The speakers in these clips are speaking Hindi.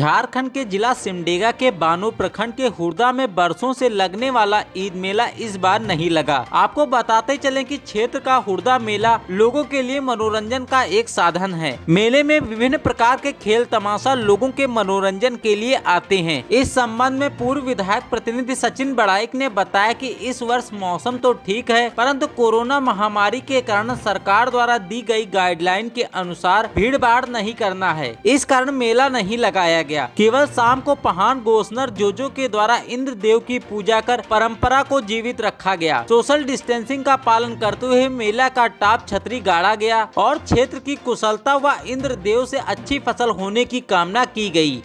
झारखंड के जिला सिमडेगा के बानो प्रखंड के हुरदा में बरसों से लगने वाला ईद मेला इस बार नहीं लगा आपको बताते चलें कि क्षेत्र का हुरदा मेला लोगों के लिए मनोरंजन का एक साधन है मेले में विभिन्न प्रकार के खेल तमाशा लोगों के मनोरंजन के लिए आते हैं इस संबंध में पूर्व विधायक प्रतिनिधि सचिन बड़ाइक ने बताया की इस वर्ष मौसम तो ठीक है परन्तु कोरोना महामारी के कारण सरकार द्वारा दी गयी गाइडलाइन के अनुसार भीड़ नहीं करना है इस कारण मेला नहीं लगाया गया केवल शाम को पहान गोसनर जोजो के द्वारा इंद्र देव की पूजा कर परंपरा को जीवित रखा गया सोशल डिस्टेंसिंग का पालन करते हुए मेला का टाप छतरी गाड़ा गया और क्षेत्र की कुशलता व इंद्र देव से अच्छी फसल होने की कामना की गयी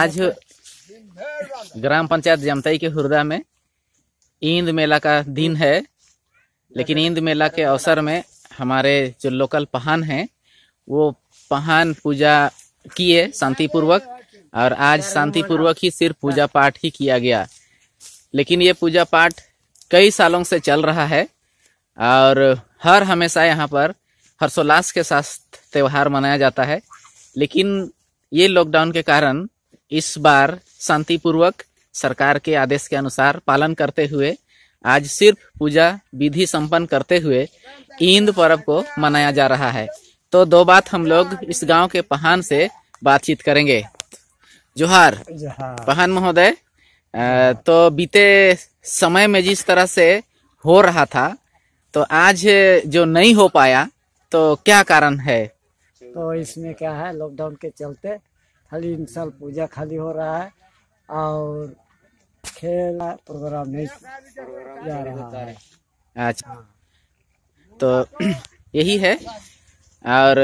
आज ग्राम पंचायत जमताई के हुरदा में ईद मेला का दिन है लेकिन ईंद मेला के अवसर में हमारे जो लोकल पहान हैं वो पहान पूजा किए शांतिपूर्वक और आज शांतिपूर्वक ही सिर्फ पूजा पाठ ही किया गया लेकिन ये पूजा पाठ कई सालों से चल रहा है और हर हमेशा यहाँ पर हर्षोल्लास के साथ त्यौहार मनाया जाता है लेकिन ये लॉकडाउन के कारण इस बार शांतिपूर्वक सरकार के आदेश के अनुसार पालन करते हुए आज सिर्फ पूजा विधि संपन्न करते हुए ईद पर्व को मनाया जा रहा है तो दो बात हम लोग इस गांव के पहान से बातचीत करेंगे जोहार पहान महोदय तो बीते समय में जिस तरह से हो रहा था तो आज जो नहीं हो पाया तो क्या कारण है तो इसमें क्या है लॉकडाउन के चलते खाली साल पूजा खाली हो रहा है और खेल प्रोग्राम नहीं जा रहा है अच्छा तो यही है और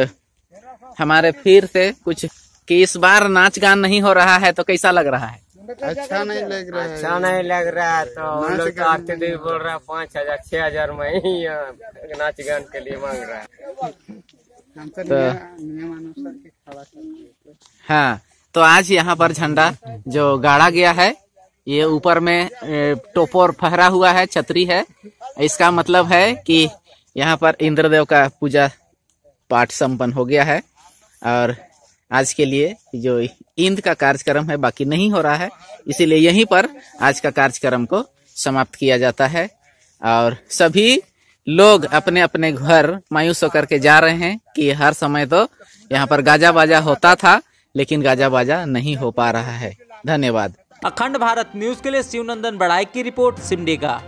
हमारे फिर से कुछ कि इस बार नाच गान नहीं हो रहा है तो कैसा लग रहा है अच्छा नहीं लग रहा है अच्छा नहीं लग रहा है तो लोग तो आते दिन बोल रहा है पाँच हजार छह हजार में ही नाच गान के लिए मांग रहा है तो हाँ तो आज यहाँ पर झंडा जो गाड़ा गया है ये ऊपर में टोपोर फहरा हुआ है छतरी है इसका मतलब है कि यहाँ पर इंद्रदेव का पूजा पाठ संपन्न हो गया है और आज के लिए जो ईंद का कार्यक्रम है बाकी नहीं हो रहा है इसीलिए यहीं पर आज का कार्यक्रम को समाप्त किया जाता है और सभी लोग अपने अपने घर मायूस होकर के जा रहे हैं कि हर समय तो यहाँ पर गाजा बाजा होता था लेकिन गाजा बाजा नहीं हो पा रहा है धन्यवाद अखंड भारत न्यूज के लिए शिवनंदन बड़ाई की रिपोर्ट सिमडेगा